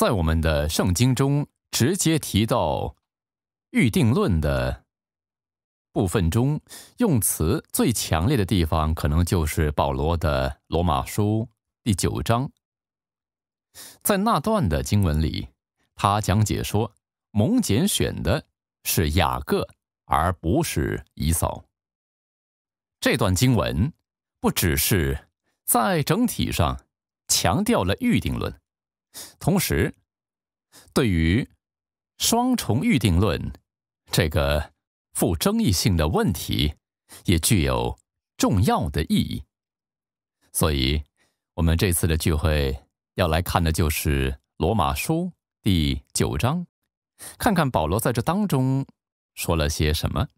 在我们的圣经中，直接提到预定论的部分中，用词最强烈的地方，可能就是保罗的《罗马书》第九章。在那段的经文里，他讲解说，蒙拣选的是雅各，而不是以扫。这段经文不只是在整体上强调了预定论。同时，对于双重预定论这个负争议性的问题，也具有重要的意义。所以，我们这次的聚会要来看的就是《罗马书》第九章，看看保罗在这当中说了些什么。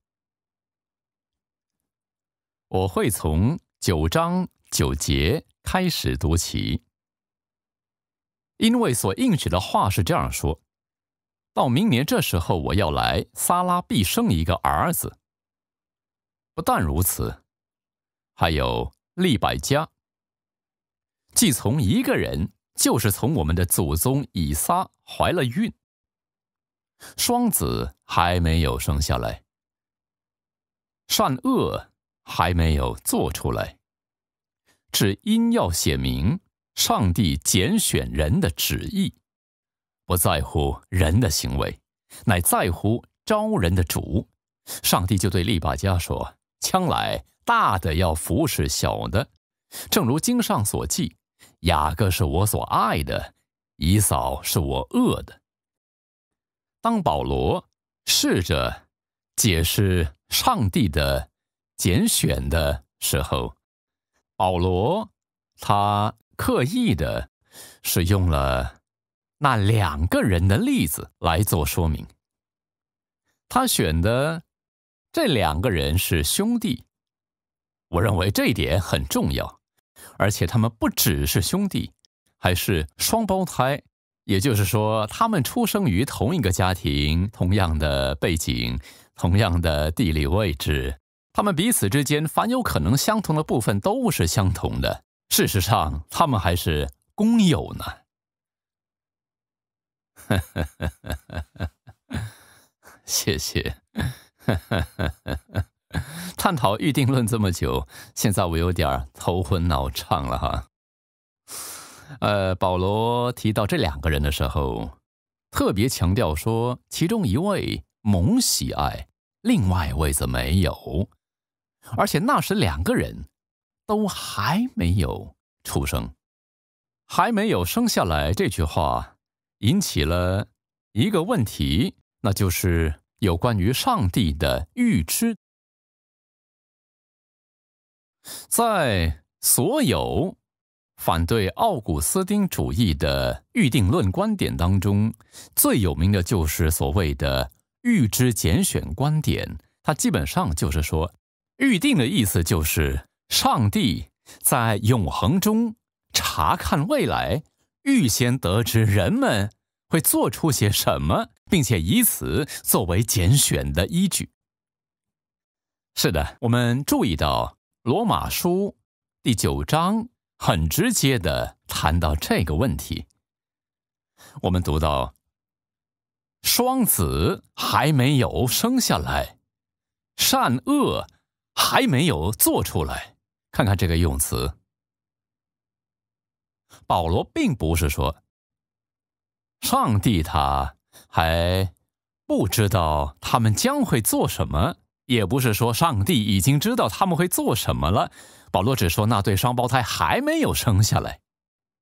我会从九章九节开始读起。因为所应许的话是这样说：“到明年这时候，我要来，撒拉必生一个儿子。不但如此，还有利百加。既从一个人，就是从我们的祖宗以撒怀了孕，双子还没有生下来，善恶还没有做出来，只因要写明。”上帝拣选人的旨意，不在乎人的行为，乃在乎招人的主。上帝就对利巴家说：“将来大的要服侍小的，正如经上所记：雅各是我所爱的，以扫是我恶的。”当保罗试着解释上帝的拣选的时候，保罗他。刻意的使用了那两个人的例子来做说明。他选的这两个人是兄弟，我认为这一点很重要。而且他们不只是兄弟，还是双胞胎，也就是说，他们出生于同一个家庭、同样的背景、同样的地理位置，他们彼此之间凡有可能相同的部分都是相同的。事实上，他们还是工友呢。谢谢。探讨预定论这么久，现在我有点头昏脑胀了哈。呃，保罗提到这两个人的时候，特别强调说，其中一位蒙喜爱，另外一位则没有。而且那时两个人。都还没有出生，还没有生下来。这句话引起了一个问题，那就是有关于上帝的预知。在所有反对奥古斯丁主义的预定论观点当中，最有名的就是所谓的预知拣选观点。它基本上就是说，预定的意思就是。上帝在永恒中查看未来，预先得知人们会做出些什么，并且以此作为拣选的依据。是的，我们注意到《罗马书》第九章很直接的谈到这个问题。我们读到：“双子还没有生下来，善恶还没有做出来。”看看这个用词，保罗并不是说上帝他还不知道他们将会做什么，也不是说上帝已经知道他们会做什么了。保罗只说那对双胞胎还没有生下来，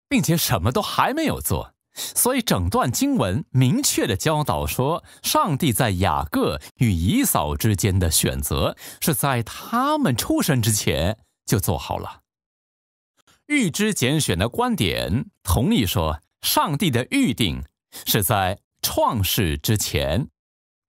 并且什么都还没有做。所以整段经文明确的教导说，上帝在雅各与以扫之间的选择是在他们出生之前。就做好了。预知拣选的观点同意说，上帝的预定是在创世之前，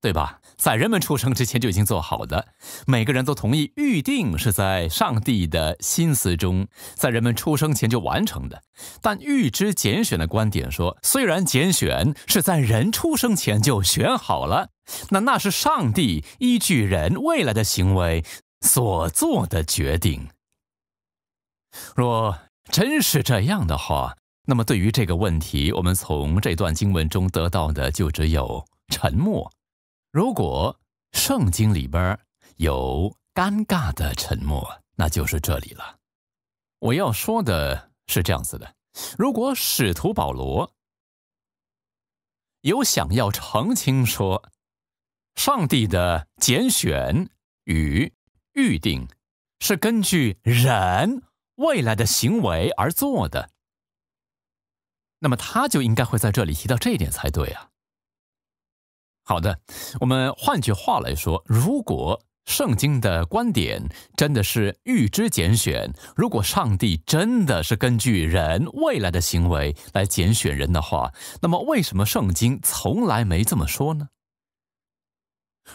对吧？在人们出生之前就已经做好的，每个人都同意预定是在上帝的心思中，在人们出生前就完成的。但预知拣选的观点说，虽然拣选是在人出生前就选好了，那那是上帝依据人未来的行为所做的决定。若真是这样的话，那么对于这个问题，我们从这段经文中得到的就只有沉默。如果圣经里边有尴尬的沉默，那就是这里了。我要说的是这样子的：如果使徒保罗有想要澄清说，上帝的拣选与预定是根据人。未来的行为而做的，那么他就应该会在这里提到这一点才对啊。好的，我们换句话来说，如果圣经的观点真的是预知拣选，如果上帝真的是根据人未来的行为来拣选人的话，那么为什么圣经从来没这么说呢？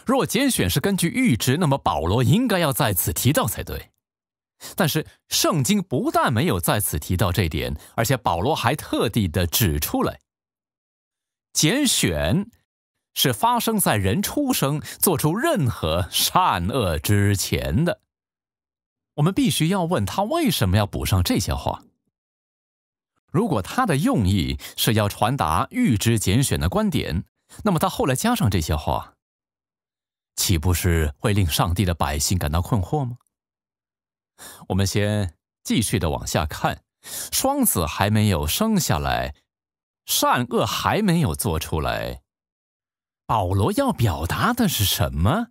若拣选是根据预知，那么保罗应该要在此提到才对。但是圣经不但没有在此提到这点，而且保罗还特地的指出来：拣选是发生在人出生、做出任何善恶之前的。我们必须要问他为什么要补上这些话。如果他的用意是要传达预知拣选的观点，那么他后来加上这些话，岂不是会令上帝的百姓感到困惑吗？我们先继续的往下看，双子还没有生下来，善恶还没有做出来。保罗要表达的是什么？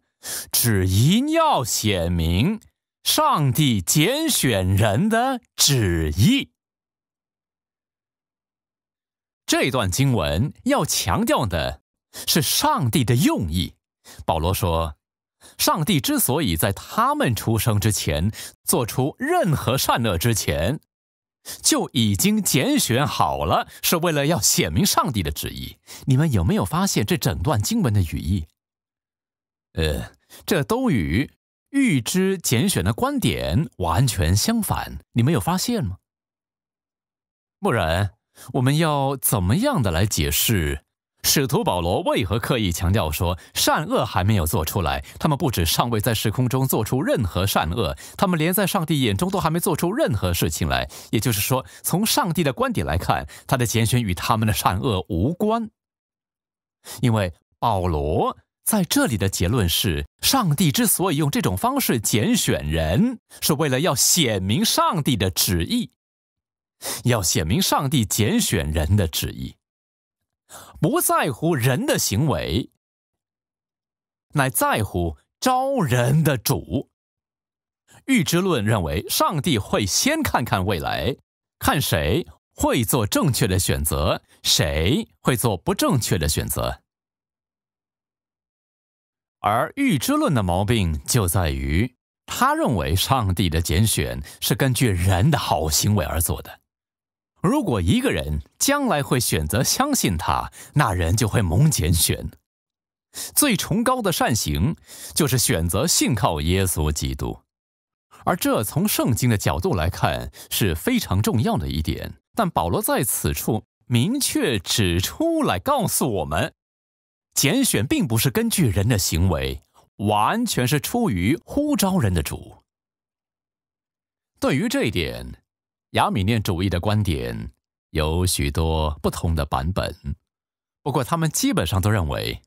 旨意要显明，上帝拣选人的旨意。这段经文要强调的是上帝的用意。保罗说。上帝之所以在他们出生之前做出任何善恶之前，就已经拣选好了，是为了要显明上帝的旨意。你们有没有发现这整段经文的语义？呃，这都与预知拣选的观点完全相反。你们有发现吗？不然我们要怎么样的来解释？使徒保罗为何刻意强调说善恶还没有做出来？他们不止尚未在时空中做出任何善恶，他们连在上帝眼中都还没做出任何事情来。也就是说，从上帝的观点来看，他的拣选与他们的善恶无关。因为保罗在这里的结论是：上帝之所以用这种方式拣选人，是为了要显明上帝的旨意，要显明上帝拣选人的旨意。不在乎人的行为，乃在乎招人的主。预知论认为，上帝会先看看未来，看谁会做正确的选择，谁会做不正确的选择。而预知论的毛病就在于，他认为上帝的拣选是根据人的好行为而做的。如果一个人将来会选择相信他，那人就会蒙拣选。最崇高的善行就是选择信靠耶稣基督，而这从圣经的角度来看是非常重要的一点。但保罗在此处明确指出来告诉我们，拣选并不是根据人的行为，完全是出于呼召人的主。对于这一点。雅米念主义的观点有许多不同的版本，不过他们基本上都认为，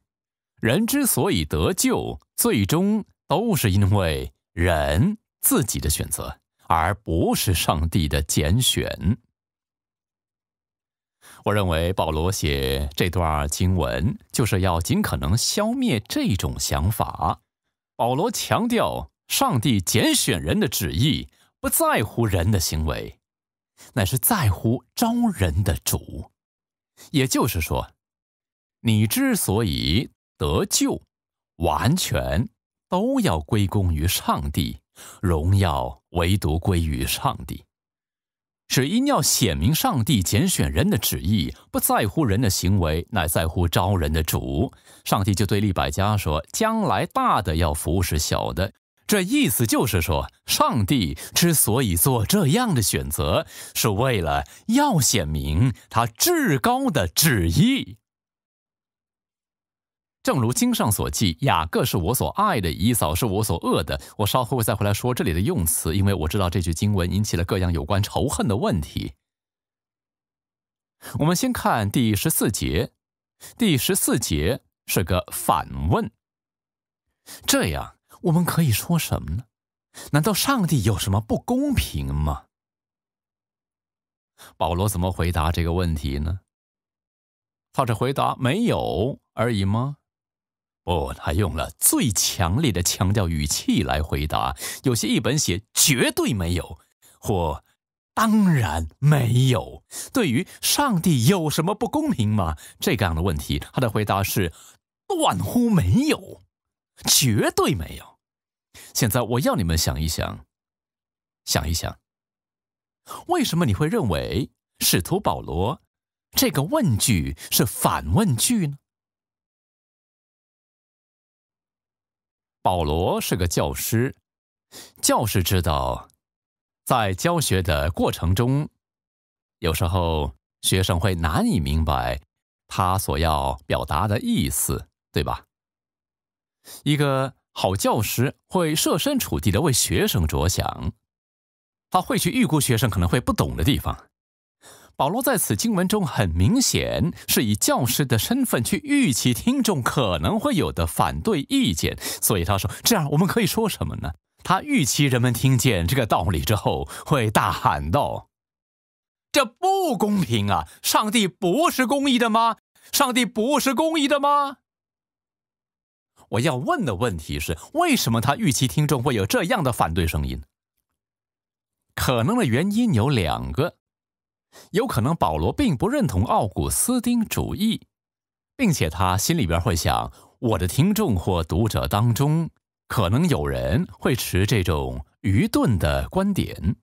人之所以得救，最终都是因为人自己的选择，而不是上帝的拣选。我认为保罗写这段经文就是要尽可能消灭这种想法。保罗强调，上帝拣选人的旨意不在乎人的行为。乃是在乎招人的主，也就是说，你之所以得救，完全都要归功于上帝，荣耀唯独归于上帝。只因要显明上帝拣选人的旨意，不在乎人的行为，乃在乎招人的主。上帝就对利百家说：“将来大的要服侍小的。”这意思就是说，上帝之所以做这样的选择，是为了要显明他至高的旨意。正如经上所记：“雅各是我所爱的，以扫是我所恶的。”我稍后会再回来说这里的用词，因为我知道这句经文引起了各样有关仇恨的问题。我们先看第十四节，第十四节是个反问，这样。我们可以说什么呢？难道上帝有什么不公平吗？保罗怎么回答这个问题呢？他只回答“没有”而已吗？不，他用了最强烈的强调语气来回答。有些译本写“绝对没有”或“当然没有”。对于上帝有什么不公平吗？这个样的问题，他的回答是“断乎没有，绝对没有”。现在我要你们想一想，想一想，为什么你会认为使徒保罗这个问句是反问句呢？保罗是个教师，教师知道，在教学的过程中，有时候学生会难以明白他所要表达的意思，对吧？一个。好教师会设身处地的为学生着想，他会去预估学生可能会不懂的地方。保罗在此经文中很明显是以教师的身份去预期听众可能会有的反对意见，所以他说：“这样我们可以说什么呢？”他预期人们听见这个道理之后会大喊道：“这不公平啊！上帝不是公义的吗？上帝不是公义的吗？”我要问的问题是：为什么他预期听众会有这样的反对声音？可能的原因有两个：有可能保罗并不认同奥古斯丁主义，并且他心里边会想，我的听众或读者当中可能有人会持这种愚钝的观点。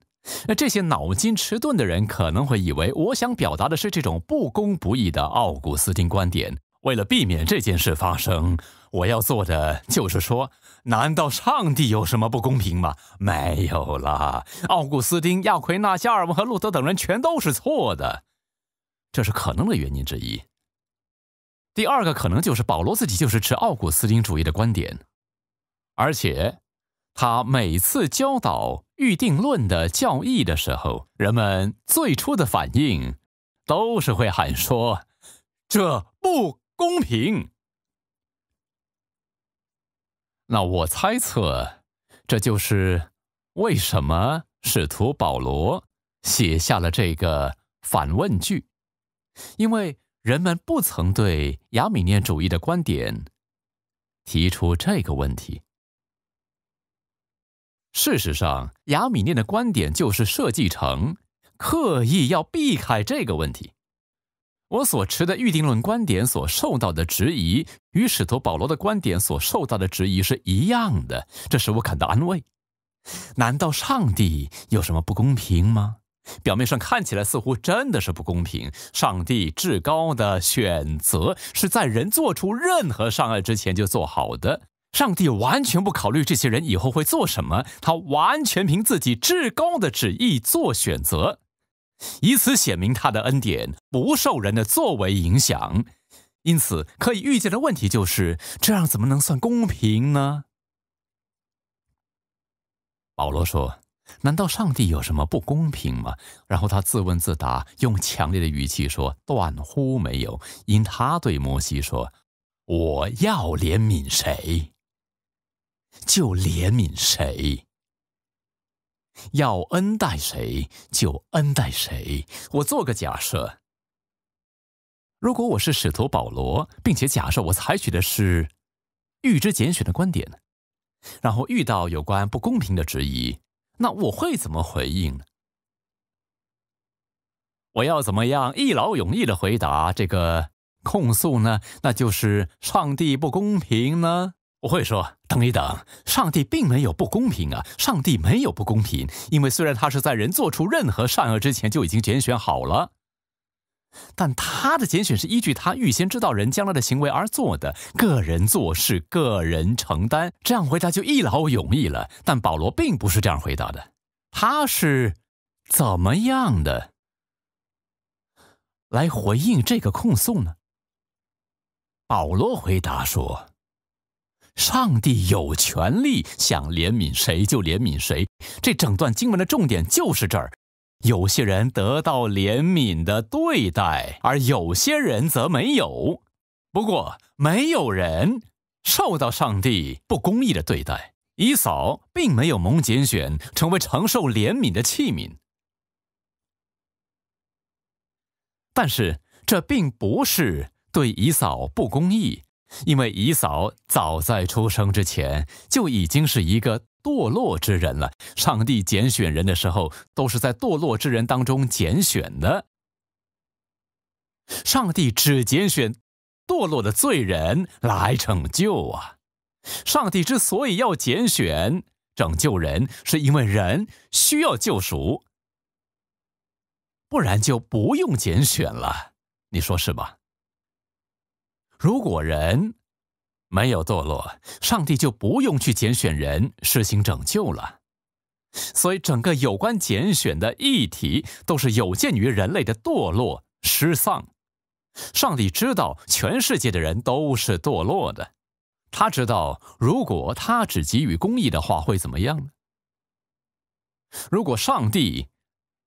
那这些脑筋迟钝的人可能会以为，我想表达的是这种不公不义的奥古斯丁观点。为了避免这件事发生，我要做的就是说：难道上帝有什么不公平吗？没有啦，奥古斯丁、亚奎纳、加尔文和路德等人全都是错的，这是可能的原因之一。第二个可能就是保罗自己就是持奥古斯丁主义的观点，而且他每次教导预定论的教义的时候，人们最初的反应都是会喊说：“这不。”公平？那我猜测，这就是为什么使徒保罗写下了这个反问句，因为人们不曾对亚米念主义的观点提出这个问题。事实上，亚米念的观点就是设计成刻意要避开这个问题。我所持的预定论观点所受到的质疑，与使徒保罗的观点所受到的质疑是一样的，这使我感到安慰。难道上帝有什么不公平吗？表面上看起来似乎真的是不公平。上帝至高的选择是在人做出任何伤害之前就做好的，上帝完全不考虑这些人以后会做什么，他完全凭自己至高的旨意做选择。以此显明他的恩典不受人的作为影响，因此可以预见的问题就是：这样怎么能算公平呢？保罗说：“难道上帝有什么不公平吗？”然后他自问自答，用强烈的语气说：“断乎没有，因他对摩西说：我要怜悯谁，就怜悯谁。”要恩待谁就恩待谁。我做个假设：如果我是使徒保罗，并且假设我采取的是预知拣选的观点，然后遇到有关不公平的质疑，那我会怎么回应呢？我要怎么样一劳永逸的回答这个控诉呢？那就是上帝不公平呢？我会说，等一等，上帝并没有不公平啊！上帝没有不公平，因为虽然他是在人做出任何善恶之前就已经拣选好了，但他的拣选是依据他预先知道人将来的行为而做的。个人做事，个人承担，这样回答就一劳永逸了。但保罗并不是这样回答的，他是怎么样的来回应这个控诉呢？保罗回答说。上帝有权利想怜悯谁就怜悯谁，这整段经文的重点就是这儿。有些人得到怜悯的对待，而有些人则没有。不过，没有人受到上帝不公义的对待。以扫并没有蒙拣选，成为承受怜悯的器皿。但是，这并不是对以扫不公义。因为姨嫂早在出生之前就已经是一个堕落之人了。上帝拣选人的时候，都是在堕落之人当中拣选的。上帝只拣选堕落的罪人来拯救啊！上帝之所以要拣选拯救人，是因为人需要救赎，不然就不用拣选了。你说是吧？如果人没有堕落，上帝就不用去拣选人施行拯救了。所以，整个有关拣选的议题都是有鉴于人类的堕落失丧。上帝知道全世界的人都是堕落的，他知道如果他只给予公义的话会怎么样呢？如果上帝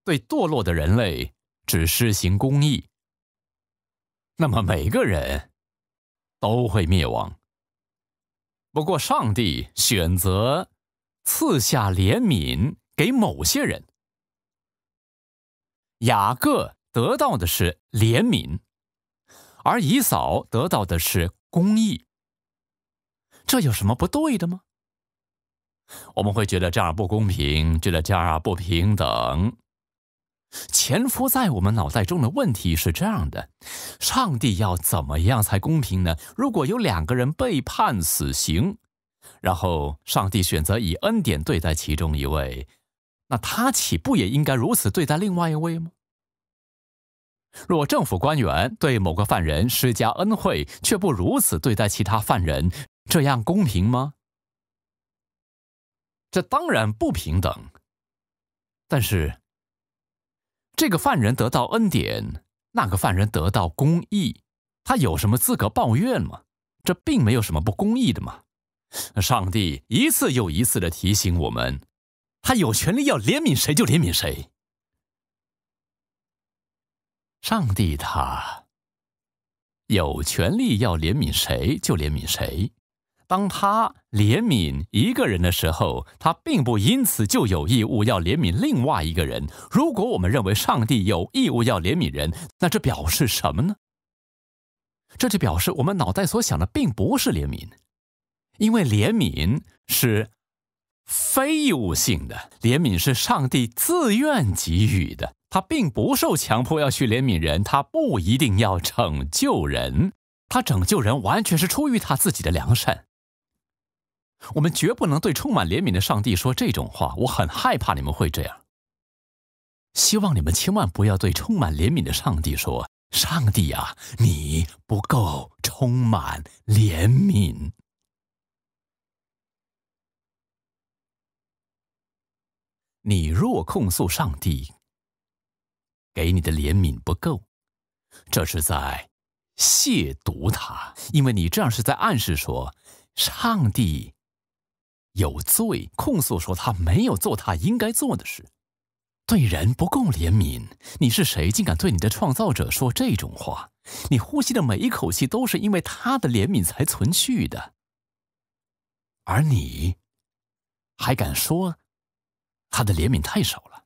对堕落的人类只施行公义，那么每个人。都会灭亡。不过，上帝选择赐下怜悯给某些人。雅各得到的是怜悯，而以扫得到的是公义。这有什么不对的吗？我们会觉得这样不公平，觉得这样不平等。潜伏在我们脑袋中的问题是这样的：上帝要怎么样才公平呢？如果有两个人被判死刑，然后上帝选择以恩典对待其中一位，那他岂不也应该如此对待另外一位吗？若政府官员对某个犯人施加恩惠，却不如此对待其他犯人，这样公平吗？这当然不平等，但是。这个犯人得到恩典，那个犯人得到公义，他有什么资格抱怨吗？这并没有什么不公义的嘛。上帝一次又一次的提醒我们，他有权利要怜悯谁就怜悯谁。上帝他有权利要怜悯谁就怜悯谁。当他怜悯一个人的时候，他并不因此就有义务要怜悯另外一个人。如果我们认为上帝有义务要怜悯人，那这表示什么呢？这就表示我们脑袋所想的并不是怜悯，因为怜悯是非义务性的，怜悯是上帝自愿给予的，他并不受强迫要去怜悯人，他不一定要拯救人，他拯救人完全是出于他自己的良善。我们绝不能对充满怜悯的上帝说这种话。我很害怕你们会这样。希望你们千万不要对充满怜悯的上帝说：“上帝呀，你不够充满怜悯。”你若控诉上帝给你的怜悯不够，这是在亵渎他，因为你这样是在暗示说上帝。有罪，控诉说他没有做他应该做的事，对人不够怜悯。你是谁，竟敢对你的创造者说这种话？你呼吸的每一口气都是因为他的怜悯才存续的，而你还敢说他的怜悯太少了？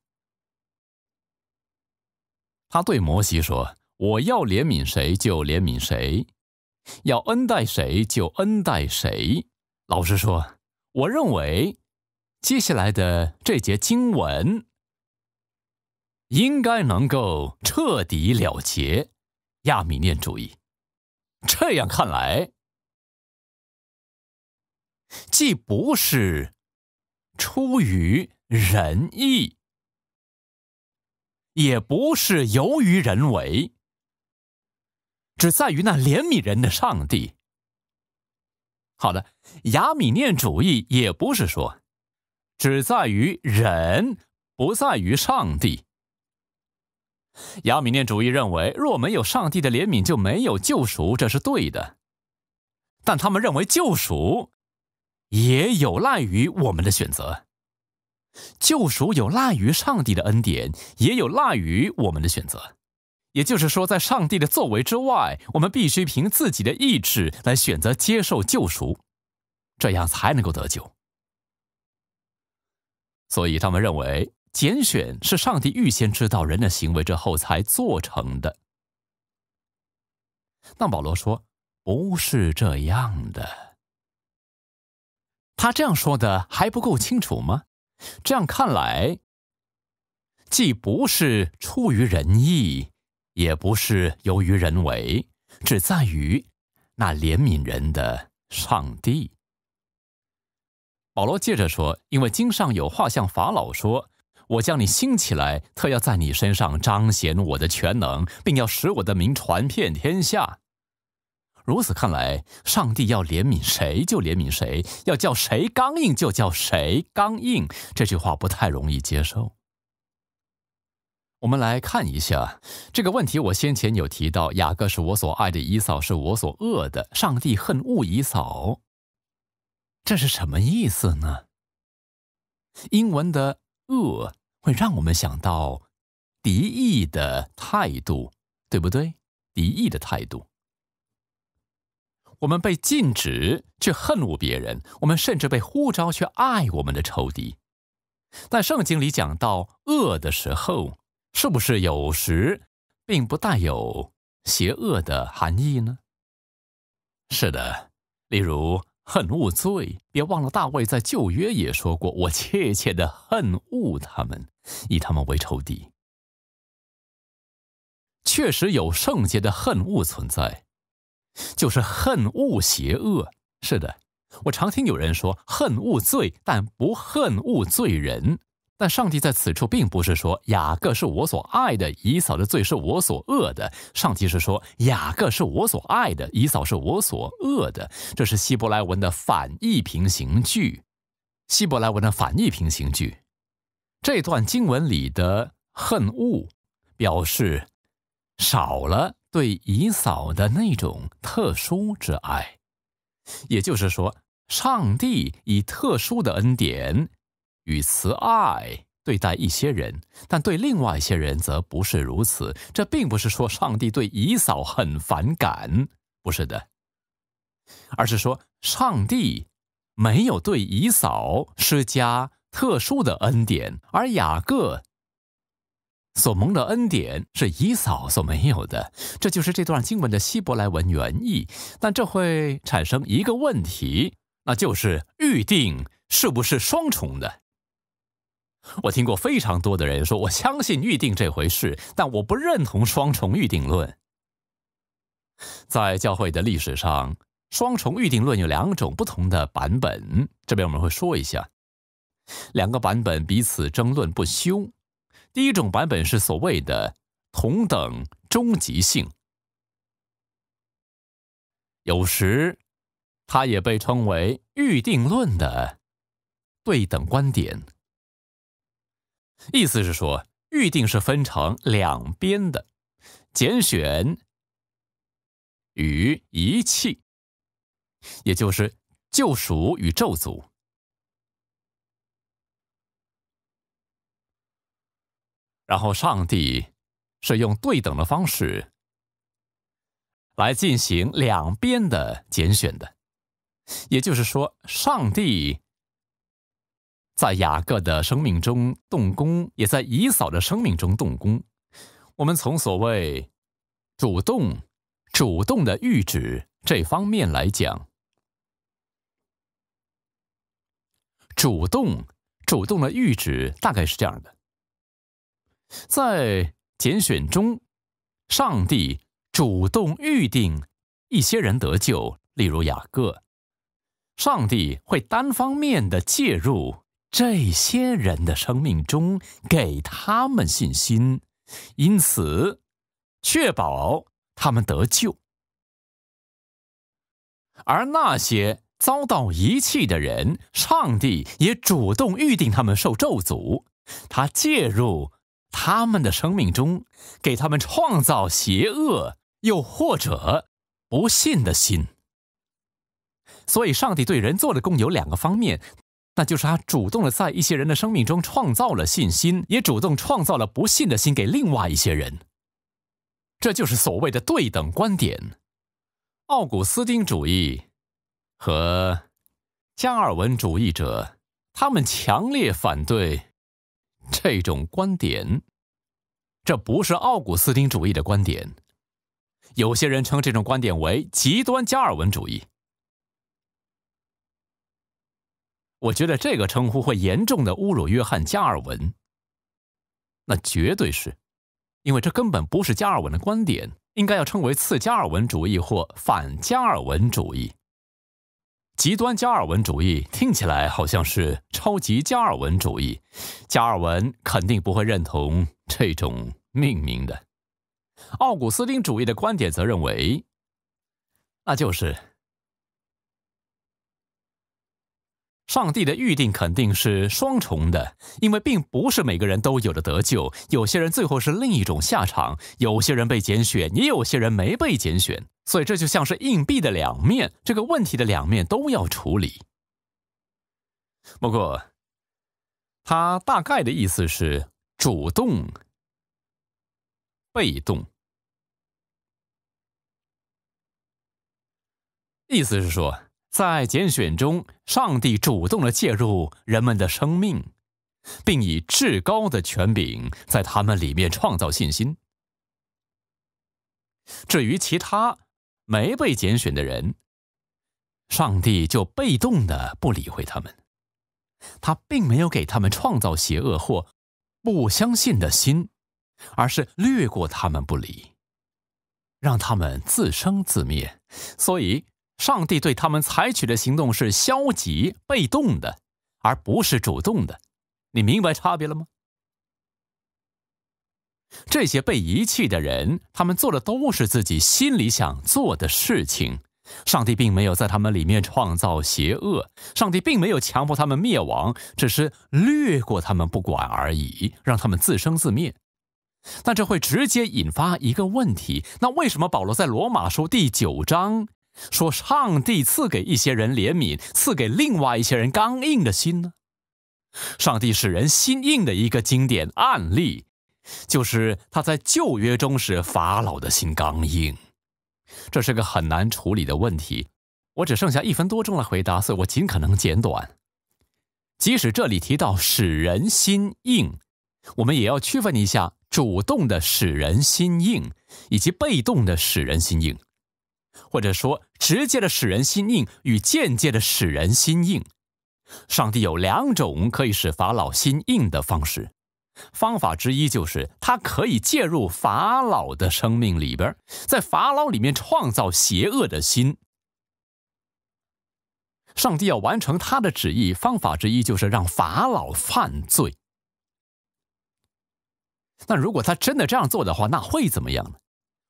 他对摩西说：“我要怜悯谁就怜悯谁，要恩待谁就恩待谁。”老实说。我认为，接下来的这节经文应该能够彻底了结亚米念主义。这样看来，既不是出于仁义，也不是由于人为，只在于那怜悯人的上帝。好的，雅米念主义也不是说只在于人，不在于上帝。雅米念主义认为，若没有上帝的怜悯，就没有救赎，这是对的。但他们认为救赎也有赖于我们的选择，救赎有赖于上帝的恩典，也有赖于我们的选择。也就是说，在上帝的作为之外，我们必须凭自己的意志来选择接受救赎，这样才能够得救。所以他们认为拣选是上帝预先知道人的行为之后才做成的。但保罗说不是这样的。他这样说的还不够清楚吗？这样看来，既不是出于仁义。也不是由于人为，只在于那怜悯人的上帝。保罗接着说：“因为经上有话向法老说，我将你兴起来，特要在你身上彰显我的全能，并要使我的名传遍天下。”如此看来，上帝要怜悯谁就怜悯谁，要叫谁刚硬就叫谁刚硬。这句话不太容易接受。我们来看一下这个问题。我先前有提到，雅各是我所爱的，以扫是我所恶的。上帝恨恶以扫，这是什么意思呢？英文的恶会让我们想到敌意的态度，对不对？敌意的态度，我们被禁止去恨恶别人，我们甚至被呼召去爱我们的仇敌。在圣经里讲到恶的时候。是不是有时并不带有邪恶的含义呢？是的，例如恨恶罪。别忘了，大卫在旧约也说过：“我切切的恨恶他们，以他们为仇敌。”确实有圣洁的恨恶存在，就是恨恶邪恶。是的，我常听有人说恨恶罪，但不恨恶罪人。但上帝在此处并不是说雅各是我所爱的，以扫的罪是我所恶的。上帝是说雅各是我所爱的，以扫是我所恶的。这是希伯来文的反义平行句。希伯来文的反义平行句。这段经文里的恨恶，表示少了对以扫的那种特殊之爱。也就是说，上帝以特殊的恩典。与慈爱对待一些人，但对另外一些人则不是如此。这并不是说上帝对姨嫂很反感，不是的，而是说上帝没有对姨嫂施加特殊的恩典，而雅各所蒙的恩典是姨嫂所没有的。这就是这段经文的希伯来文原意。但这会产生一个问题，那就是预定是不是双重的？我听过非常多的人说，我相信预定这回事，但我不认同双重预定论。在教会的历史上，双重预定论有两种不同的版本，这边我们会说一下。两个版本彼此争论不休。第一种版本是所谓的同等终极性，有时它也被称为预定论的对等观点。意思是说，预定是分成两边的拣选与遗弃，也就是救赎与咒诅。然后，上帝是用对等的方式来进行两边的拣选的，也就是说，上帝。在雅各的生命中动工，也在以扫的生命中动工。我们从所谓主动、主动的预旨这方面来讲，主动、主动的预旨大概是这样的：在拣选中，上帝主动预定一些人得救，例如雅各；上帝会单方面的介入。这些人的生命中给他们信心，因此确保他们得救。而那些遭到遗弃的人，上帝也主动预定他们受咒诅。他介入他们的生命中，给他们创造邪恶又或者不信的心。所以，上帝对人做的共有两个方面。那就是他主动的在一些人的生命中创造了信心，也主动创造了不信的心给另外一些人。这就是所谓的对等观点。奥古斯丁主义和加尔文主义者他们强烈反对这种观点。这不是奥古斯丁主义的观点。有些人称这种观点为极端加尔文主义。我觉得这个称呼会严重的侮辱约翰·加尔文。那绝对是因为这根本不是加尔文的观点，应该要称为次加尔文主义或反加尔文主义。极端加尔文主义听起来好像是超级加尔文主义，加尔文肯定不会认同这种命名的。奥古斯丁主义的观点则认为，那就是。上帝的预定肯定是双重的，因为并不是每个人都有的得救，有些人最后是另一种下场，有些人被拣选，也有些人没被拣选，所以这就像是硬币的两面，这个问题的两面都要处理。不过，他大概的意思是主动、被动，意思是说。在拣选中，上帝主动的介入人们的生命，并以至高的权柄在他们里面创造信心。至于其他没被拣选的人，上帝就被动的不理会他们，他并没有给他们创造邪恶或不相信的心，而是略过他们不理，让他们自生自灭。所以。上帝对他们采取的行动是消极、被动的，而不是主动的。你明白差别了吗？这些被遗弃的人，他们做的都是自己心里想做的事情。上帝并没有在他们里面创造邪恶，上帝并没有强迫他们灭亡，只是略过他们不管而已，让他们自生自灭。但这会直接引发一个问题：那为什么保罗在罗马书第九章？说上帝赐给一些人怜悯，赐给另外一些人刚硬的心呢？上帝使人心硬的一个经典案例，就是他在旧约中使法老的心刚硬。这是个很难处理的问题。我只剩下一分多钟来回答，所以我尽可能简短。即使这里提到使人心硬，我们也要区分一下主动的使人心硬，以及被动的使人心硬。或者说，直接的使人心硬与间接的使人心硬，上帝有两种可以使法老心硬的方式。方法之一就是，他可以介入法老的生命里边，在法老里面创造邪恶的心。上帝要完成他的旨意，方法之一就是让法老犯罪。那如果他真的这样做的话，那会怎么样呢？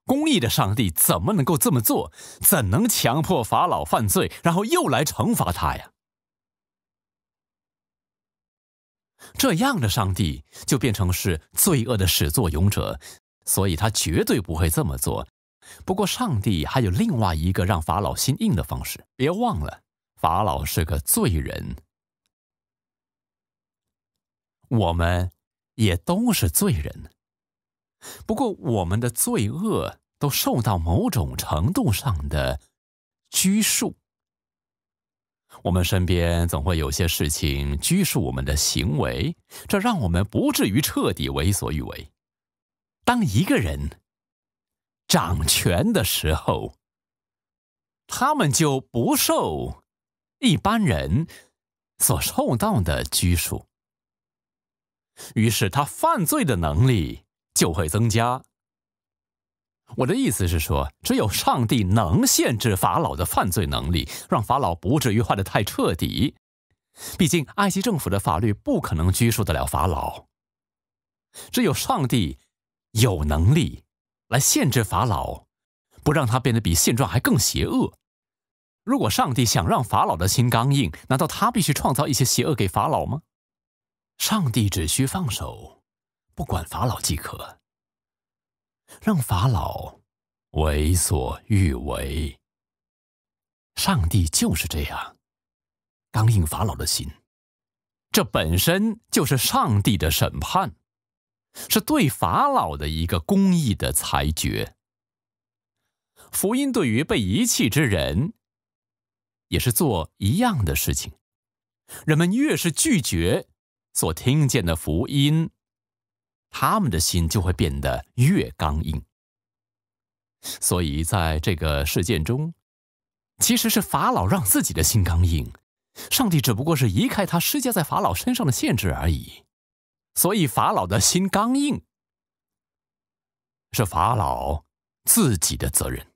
公义的上帝怎么能够这么做？怎能强迫法老犯罪，然后又来惩罚他呀？这样的上帝就变成是罪恶的始作俑者，所以他绝对不会这么做。不过，上帝还有另外一个让法老心硬的方式。别忘了，法老是个罪人，我们也都是罪人。不过，我们的罪恶都受到某种程度上的拘束。我们身边总会有些事情拘束我们的行为，这让我们不至于彻底为所欲为。当一个人掌权的时候，他们就不受一般人所受到的拘束，于是他犯罪的能力。就会增加。我的意思是说，只有上帝能限制法老的犯罪能力，让法老不至于坏得太彻底。毕竟，埃及政府的法律不可能拘束得了法老。只有上帝有能力来限制法老，不让他变得比现状还更邪恶。如果上帝想让法老的心刚硬，难道他必须创造一些邪恶给法老吗？上帝只需放手。不管法老即可，让法老为所欲为。上帝就是这样刚硬法老的心，这本身就是上帝的审判，是对法老的一个公义的裁决。福音对于被遗弃之人，也是做一样的事情。人们越是拒绝所听见的福音，他们的心就会变得越刚硬，所以在这个事件中，其实是法老让自己的心刚硬，上帝只不过是移开他施加在法老身上的限制而已。所以法老的心刚硬是法老自己的责任。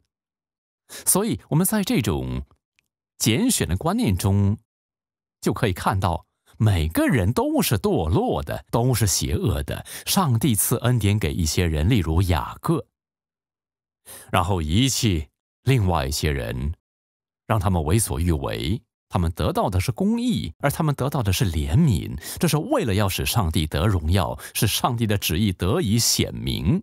所以我们在这种拣选的观念中，就可以看到。每个人都是堕落的，都是邪恶的。上帝赐恩典给一些人，例如雅各，然后遗弃另外一些人，让他们为所欲为。他们得到的是公义，而他们得到的是怜悯。这是为了要使上帝得荣耀，使上帝的旨意得以显明。